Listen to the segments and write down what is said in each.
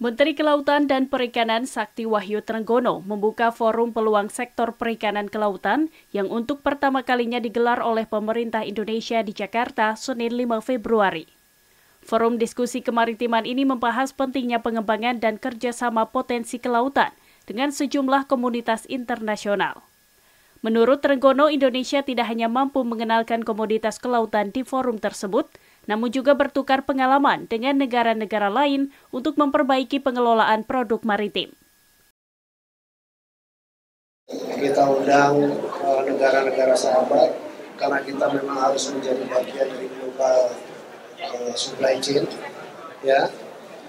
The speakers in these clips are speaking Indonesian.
Menteri Kelautan dan Perikanan Sakti Wahyu Trenggono membuka forum peluang sektor perikanan kelautan yang untuk pertama kalinya digelar oleh pemerintah Indonesia di Jakarta Senin 5 Februari. Forum diskusi kemaritiman ini membahas pentingnya pengembangan dan kerjasama potensi kelautan dengan sejumlah komunitas internasional. Menurut Renggono, Indonesia tidak hanya mampu mengenalkan komoditas kelautan di forum tersebut, namun juga bertukar pengalaman dengan negara-negara lain untuk memperbaiki pengelolaan produk maritim. Kita undang eh, negara-negara sahabat karena kita memang harus menjadi bagian dari global uh, supply chain. Ya,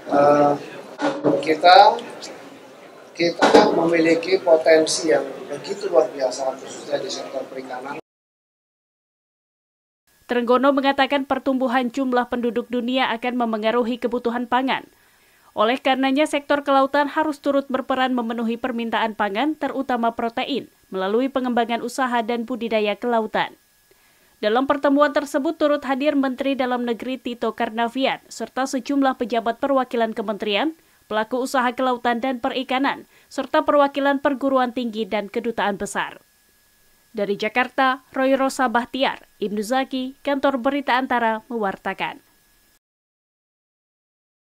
uh, kita kita memiliki potensi yang begitu luar biasa khususnya di sektor perikanan. Trenggono mengatakan pertumbuhan jumlah penduduk dunia akan memengaruhi kebutuhan pangan. Oleh karenanya, sektor kelautan harus turut berperan memenuhi permintaan pangan, terutama protein, melalui pengembangan usaha dan budidaya kelautan. Dalam pertemuan tersebut turut hadir Menteri Dalam Negeri Tito Karnavian serta sejumlah pejabat perwakilan kementerian, pelaku usaha kelautan dan perikanan, serta perwakilan perguruan tinggi dan kedutaan besar. Dari Jakarta, Roy Rosa Bahtiar, Ibnu Zaki, Kantor Berita Antara, mewartakan.